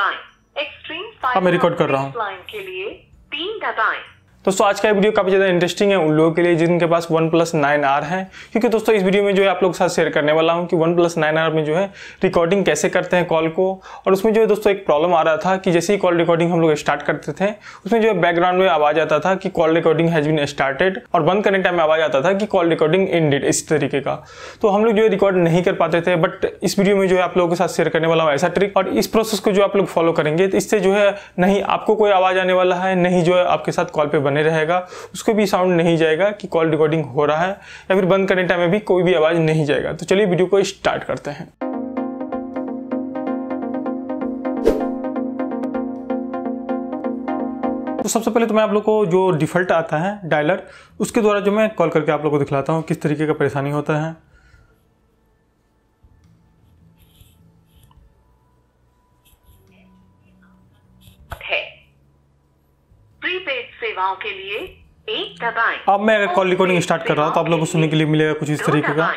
Extreme अब मैं record कर रहा हूँ के लिए तीन दबाएं तो दोस्तों आज का वीडियो काफ़ी ज़्यादा इंटरेस्टिंग है उन लोगों के लिए जिनके पास वन प्लस नाइन आर है क्योंकि दोस्तों इस वीडियो में जो है आप लोग के साथ शेयर करने वाला हूँ कि वन प्लस नाइन आर में जो है रिकॉर्डिंग कैसे करते हैं कॉल को और उसमें जो है दोस्तों एक प्रॉब्लम आ रहा था कि जैसे ही कॉल रिकॉर्डिंग हम लोग स्टार्ट करते थे उसमें जो है बैकग्राउंड में आवाज आता था कि call recording has been started और बंद करने टाइम में आवाज आता था कि कॉल रिकॉर्डिंग इंडेड इस तरीके का तो हम लोग जो है रिकॉर्ड नहीं कर पाते थे बट इस वीडियो में जो है आप लोगों के साथ शेयर करने वाला हूँ ऐसा ट्रिक और इस प्रोसेस को जो आप लोग फॉलो करेंगे तो इससे जो है नहीं आपको कोई आवाज आने वाला है नहीं जो है आपके साथ कॉल पर बने रहेगा उसको भी साउंड नहीं जाएगा कि कॉल रिकॉर्डिंग हो रहा है या फिर बंद करने टाइम में भी कोई भी आवाज़ नहीं जाएगा तो चलिए वीडियो को स्टार्ट करते हैं तो सबसे पहले तो मैं आप लोग को जो डिफ़ल्ट आता है डायलर उसके द्वारा जो मैं कॉल करके आप लोग को दिखलाता हूँ किस तरीके का परेशानी होता है सेवाओं के लिए एक दबाएं। अब मैं कॉल रिकॉर्डिंग स्टार्ट कर रहा हूँ तो आप लोगों को सुनने के लिए मिलेगा कुछ इस तरीके का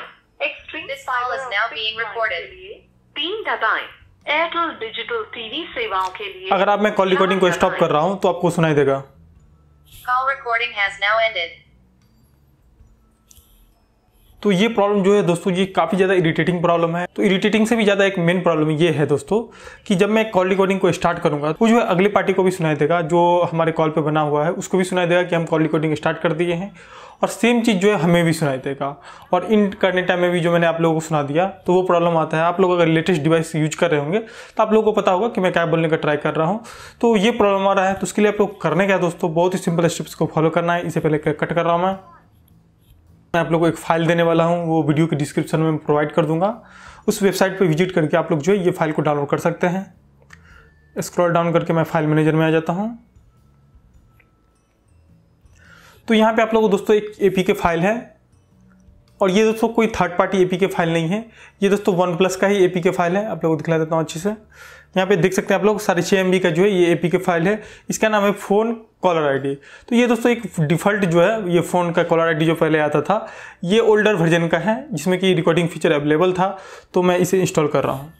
तीन दबाएं एयरटेल डिजिटल टीवी सेवाओं के लिए अगर आप मैं कॉल रिकॉर्डिंग को स्टॉप कर रहा हूँ तो आपको सुनाई देगा call recording has now ended तो ये प्रॉब्लम जो है दोस्तों ये काफ़ी ज़्यादा इरिटेटिंग प्रॉब्लम है तो इरिटेटिंग से भी ज़्यादा एक मेन प्रॉब्लम ये है दोस्तों कि जब मैं कॉल रिकॉर्डिंग को स्टार्ट करूँगा तो जो है अगली पार्टी को भी सुनाई देगा जो हमारे कॉल पे बना हुआ है उसको भी सुनाई देगा कि हम कॉल रिकॉर्डिंग स्टार्ट कर दिए हैं और सेम चीज़ जो है हमें भी सुनाई देगा और इन करने टाइम में भी जो मैंने आप लोगों को सुना दिया तो वो प्रॉब्लम आता है आप लोग अगर लेटेस्ट डिवाइस यूज कर रहे होंगे तो आप लोगों को पता होगा कि मैं क्या बोलने का ट्राई कर रहा हूँ तो ये प्रॉब्लम आ रहा है तो उसके लिए आप लोग करने क्या दोस्तों बहुत ही सिंपल स्टेप्स को फॉलो करना है इसे पहले कट कर रहा हूँ मैं मैं आप लोग को एक फाइल देने वाला हूँ वो वीडियो के डिस्क्रिप्शन में प्रोवाइड कर दूंगा उस वेबसाइट पर विजिट करके आप लोग जो है ये फाइल को डाउनलोड कर सकते हैं स्क्रॉल डाउन करके मैं फाइल मैनेजर में आ जाता हूँ तो यहाँ पे आप लोगों को दोस्तों एक ए के फाइल है और ये दोस्तों कोई थर्ड पार्टी ए के फाइल नहीं है ये दोस्तों वन प्लस का ही ए के फाइल है आप लोगों को दिखला देता हूँ अच्छे से यहाँ पे देख सकते हैं आप लोग साढ़े छः एम का जो है ये ए के फाइल है इसका नाम है फ़ोन कॉलर आईडी तो ये दोस्तों एक डिफ़ॉल्ट जो है ये फ़ोन का कॉलर आईडी जो पहले आता था ये ओल्डर वर्जन का है जिसमें कि रिकॉर्डिंग फीचर अवेलेबल था तो मैं इसे इंस्टॉल कर रहा हूँ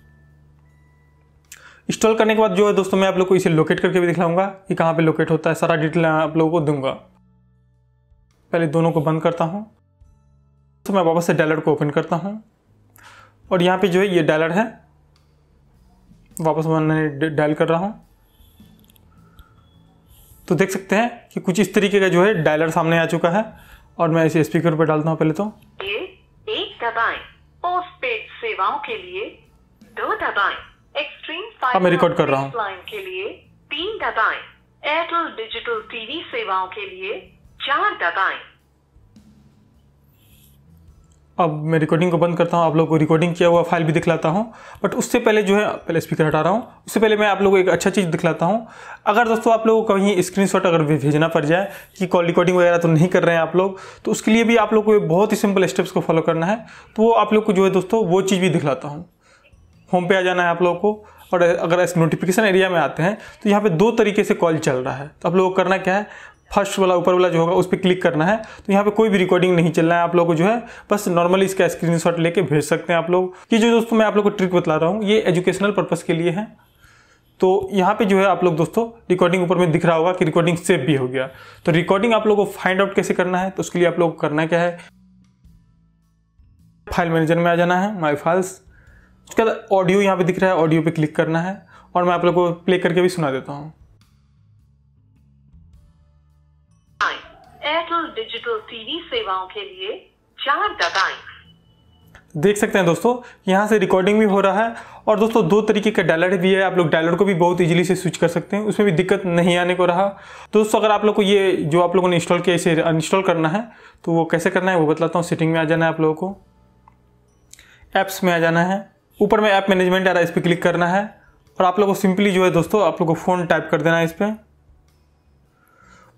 इंस्टॉल करने के बाद जो है दोस्तों मैं आप लोग को इसे लोकेट करके भी दिखलाऊंगा कि कहाँ पे लोकेट होता है सारा डिटेल आप लोगों को दूंगा पहले दोनों को बंद करता हूँ तो मैं वापस से डायलर को ओपन करता हूँ और यहाँ पे जो है ये डायलर है वापस मैंने डायल कर रहा हूँ तो देख सकते हैं कि कुछ इस तरीके का जो है डायलर सामने आ चुका है और मैं इसे स्पीकर पर डालता हूँ पहले तो ये एक दबाएं पेड सेवाओं के लिए दो दबाएं एक्सट्रीम फाइव मैं रिकॉर्ड कर रहा हूँ के लिए तीन दबाएं एयरटेल डिजिटल टीवी सेवाओं के लिए चार दबाएं अब मैं रिकॉर्डिंग को बंद करता हूँ आप लोगों को रिकॉर्डिंग किया हुआ फाइल भी दिखलाता हूँ बट उससे पहले जो है पहले स्पीकर हटा रहा हूँ उससे पहले मैं आप लोगों को एक अच्छा चीज़ दिखलाता हूँ अगर दोस्तों आप लोगों को कहीं स्क्रीनशॉट अगर भेजना पड़ जाए कि कॉल रिकॉर्डिंग वगैरह तो नहीं कर रहे हैं आप लोग तो उसके लिए भी आप लोग को बहुत ही सिंपल स्टेप्स को फॉलो करना है तो वो आप लोग को जो है दोस्तों वो चीज़ भी दिखलाता हूँ होम पे आ जाना है आप लोगों को और अगर इस नोटिफिकेशन एरिया में आते हैं तो यहाँ पे दो तरीके से कॉल चल रहा है तो आप लोगों को करना क्या है फर्स्ट वाला ऊपर वाला जो होगा उस पर क्लिक करना है तो यहाँ पे कोई भी रिकॉर्डिंग नहीं चलना है आप लोग को जो है बस नॉर्मली इसका स्क्रीनशॉट लेके भेज सकते हैं आप लोग ये जो दोस्तों मैं आप लोग को ट्रिक बता रहा हूँ ये एजुकेशनल पर्पज़ के लिए है तो यहाँ पे जो है आप लोग दोस्तों रिकॉर्डिंग ऊपर में दिख रहा होगा कि रिकॉर्डिंग सेव भी हो गया तो रिकॉर्डिंग आप लोग को फाइंड आउट कैसे करना है तो उसके लिए आप लोग को करना क्या है फाइल मैनेजर में आ जाना है माई फाइल्स उसके बाद ऑडियो यहाँ पे दिख रहा है ऑडियो पे क्लिक करना है और मैं आप लोग को प्ले करके भी सुना देता हूँ डिजिटल टीवी सेवाओं के लिए चार दगाएं देख सकते हैं दोस्तों यहाँ से रिकॉर्डिंग भी हो रहा है और दोस्तों दो तरीके का डायलर भी है आप लोग डायलर को भी बहुत इजीली से स्विच कर सकते हैं उसमें भी दिक्कत नहीं आने को रहा दोस्तों अगर आप लोग को ये जो आप लोगों ने इंस्टॉल किया इसे अनइंस्टॉल करना है तो वो कैसे करना है वो बतलाता हूँ सेटिंग में आ जाना है आप लोगों को ऐप्स में आ जाना है ऊपर में ऐप मैनेजमेंट आ रहा है इस पर क्लिक करना है और आप लोग को सिंपली जो है दोस्तों आप लोग को फ़ोन टाइप कर देना है इस पर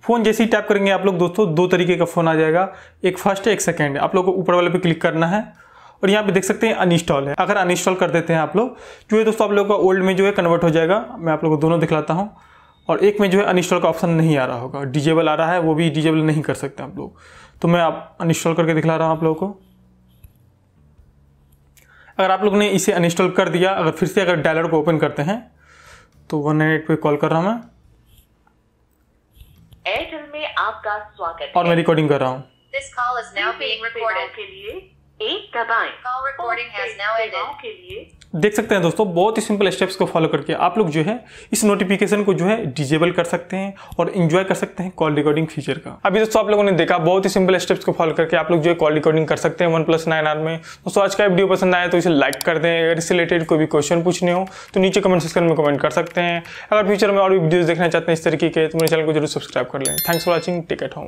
फ़ोन जैसे ही टैप करेंगे आप लोग दोस्तों दो तरीके का फ़ोन आ जाएगा एक फर्स्ट एक सेकेंड आप लोग को ऊपर वाले पे क्लिक करना है और यहाँ पे देख सकते हैं अनइंस्टॉल है अगर अनइंस्टॉल कर देते हैं आप लोग जो है दोस्तों आप लोगों का ओल्ड में जो है कन्वर्ट हो जाएगा मैं आप लोग को दोनों दिखलाता हूँ और एक में जो है अनइंस्टॉल का ऑप्शन नहीं आ रहा होगा डिजेबल आ रहा है वो भी डिजेबल नहीं कर सकते आप लोग तो मैं आप अनइंस्टॉल करके दिखला रहा हूँ आप लोगों को अगर आप लोग ने इसे अनइंस्टॉल कर दिया अगर फिर से अगर डायलर को ओपन करते हैं तो वन नाइन एट पर कॉल कर रहा हूँ मैं एयरटेल में आपका स्वागत और मैं रिकॉर्डिंग कर रहा हूँ this call is now being recorded के लिए देख सकते हैं दोस्तों बहुत ही सिंपल स्टेप्स को फॉलो करके आप लोग जो है इस नोटिफिकेशन को जो है डिजेबल कर सकते हैं और एंजॉय कर सकते हैं कॉल रिकॉर्डिंग फीचर का अभी दोस्तों आप लोगों ने देखा बहुत ही सिंपल स्टेप्स को फॉलो करके आप लोग जो है कॉल रिकॉर्डिंग कर सकते हैं वन प्लस नाइन आर में दोस्तों आज का वीडियो पसंद आया तो इसे लाइक कर दें अगर इससे रिलेटेड कोई भी क्वेश्चन पूछने हो तो नीचे कमेंट सेक्शन में कमेंट कर सकते हैं अगर फ्यूचर में और भी वीडियोज देखना चाहते हैं इस तरीके के तो मेरे चैनल को जरूर सब्सक्राइब कर लें थैंक्स फॉर वॉचिंग टिकट होम